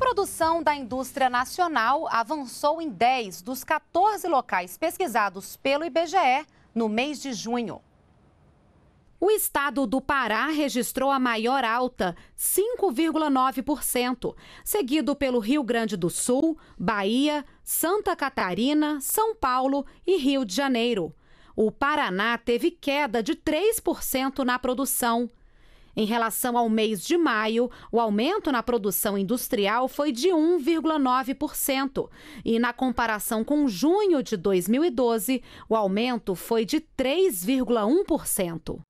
A produção da indústria nacional avançou em 10 dos 14 locais pesquisados pelo IBGE no mês de junho. O estado do Pará registrou a maior alta, 5,9%, seguido pelo Rio Grande do Sul, Bahia, Santa Catarina, São Paulo e Rio de Janeiro. O Paraná teve queda de 3% na produção. Em relação ao mês de maio, o aumento na produção industrial foi de 1,9%. E na comparação com junho de 2012, o aumento foi de 3,1%.